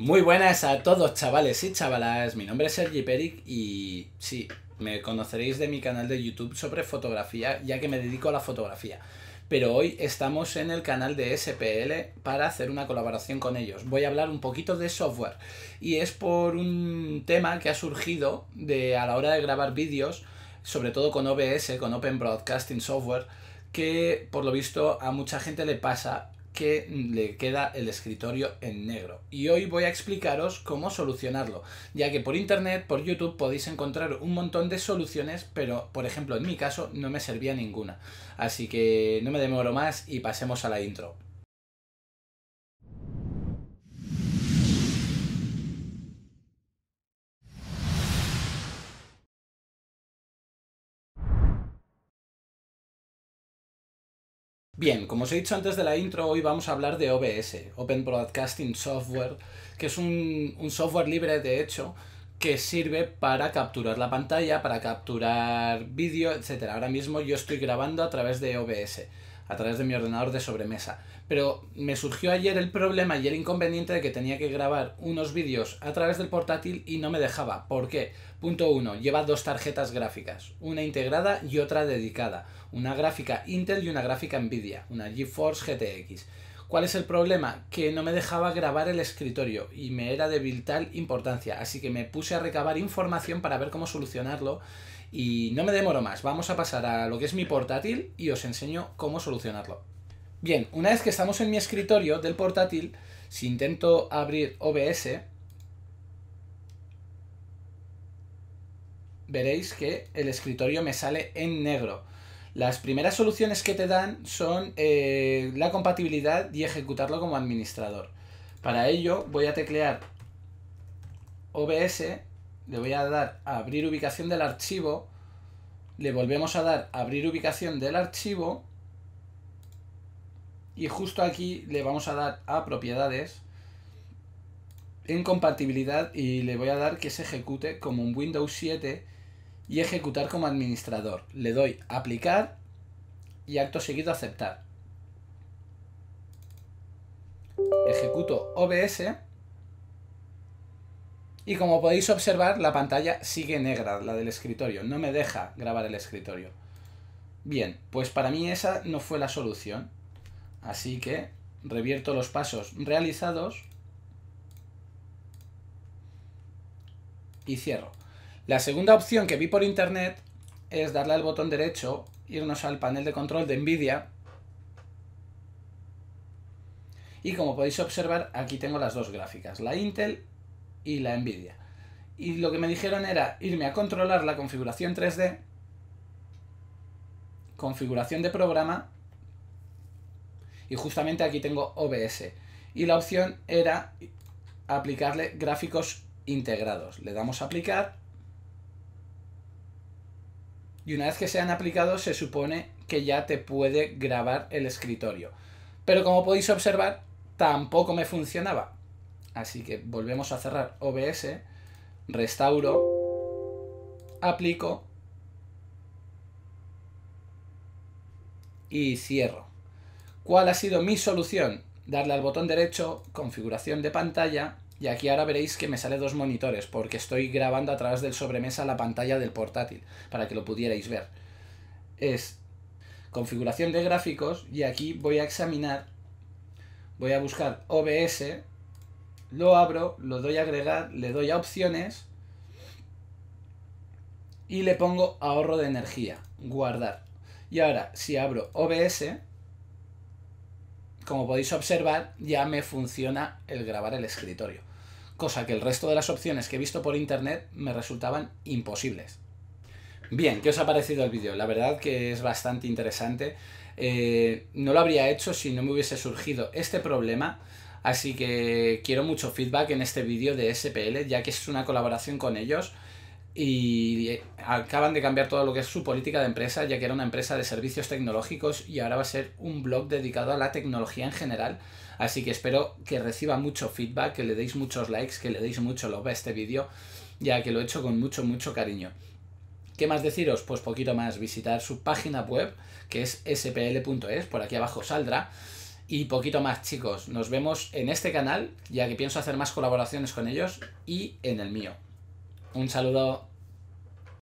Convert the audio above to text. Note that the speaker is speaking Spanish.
Muy buenas a todos chavales y chavalas, mi nombre es Sergi Peric y sí, me conoceréis de mi canal de YouTube sobre fotografía ya que me dedico a la fotografía. Pero hoy estamos en el canal de SPL para hacer una colaboración con ellos. Voy a hablar un poquito de software y es por un tema que ha surgido de, a la hora de grabar vídeos, sobre todo con OBS, con Open Broadcasting Software, que por lo visto a mucha gente le pasa que le queda el escritorio en negro. Y hoy voy a explicaros cómo solucionarlo, ya que por internet, por YouTube podéis encontrar un montón de soluciones, pero por ejemplo en mi caso no me servía ninguna. Así que no me demoro más y pasemos a la intro. Bien, como os he dicho antes de la intro, hoy vamos a hablar de OBS, Open Broadcasting Software, que es un, software libre de hecho que sirve para capturar la pantalla, para capturar vídeo, etc. Ahora mismo yo estoy grabando a través de OBS a través de mi ordenador de sobremesa. Pero me surgió ayer el problema y el inconveniente de que tenía que grabar unos vídeos a través del portátil y no me dejaba. ¿Por qué? Punto 1. Lleva dos tarjetas gráficas, una integrada y otra dedicada. Una gráfica Intel y una gráfica Nvidia, una GeForce GTX. ¿Cuál es el problema? Que no me dejaba grabar el escritorio y me era de vital importancia, así que me puse a recabar información para ver cómo solucionarlo y no me demoro más, vamos a pasar a lo que es mi portátil y os enseño cómo solucionarlo. Bien, una vez que estamos en mi escritorio del portátil, si intento abrir OBS, veréis que el escritorio me sale en negro. Las primeras soluciones que te dan son eh, la compatibilidad y ejecutarlo como administrador. Para ello voy a teclear OBS, le voy a dar a abrir ubicación del archivo, le volvemos a dar a abrir ubicación del archivo y justo aquí le vamos a dar a propiedades en compatibilidad y le voy a dar que se ejecute como un Windows 7 y ejecutar como administrador. Le doy aplicar y acto seguido aceptar. Ejecuto OBS y como podéis observar la pantalla sigue negra, la del escritorio, no me deja grabar el escritorio. Bien, pues para mí esa no fue la solución, así que revierto los pasos realizados y cierro. La segunda opción que vi por internet es darle al botón derecho, irnos al panel de control de NVIDIA. Y como podéis observar, aquí tengo las dos gráficas, la Intel y la NVIDIA. Y lo que me dijeron era irme a controlar la configuración 3D, configuración de programa, y justamente aquí tengo OBS. Y la opción era aplicarle gráficos integrados. Le damos a aplicar y una vez que se han aplicado, se supone que ya te puede grabar el escritorio. Pero como podéis observar, tampoco me funcionaba. Así que volvemos a cerrar OBS, restauro, aplico y cierro. ¿Cuál ha sido mi solución? Darle al botón derecho, configuración de pantalla, y aquí ahora veréis que me sale dos monitores, porque estoy grabando a través del sobremesa la pantalla del portátil, para que lo pudierais ver. Es configuración de gráficos, y aquí voy a examinar, voy a buscar OBS, lo abro, lo doy a agregar, le doy a opciones, y le pongo ahorro de energía, guardar. Y ahora, si abro OBS, como podéis observar, ya me funciona el grabar el escritorio cosa que el resto de las opciones que he visto por internet me resultaban imposibles. Bien, ¿qué os ha parecido el vídeo? La verdad que es bastante interesante. Eh, no lo habría hecho si no me hubiese surgido este problema. Así que quiero mucho feedback en este vídeo de SPL, ya que es una colaboración con ellos y eh, acaban de cambiar todo lo que es su política de empresa, ya que era una empresa de servicios tecnológicos y ahora va a ser un blog dedicado a la tecnología en general. Así que espero que reciba mucho feedback, que le deis muchos likes, que le deis mucho love a este vídeo, ya que lo he hecho con mucho, mucho cariño. ¿Qué más deciros? Pues poquito más, visitar su página web, que es spl.es, e por aquí abajo saldrá. Y poquito más, chicos. Nos vemos en este canal, ya que pienso hacer más colaboraciones con ellos y en el mío. Un saludo.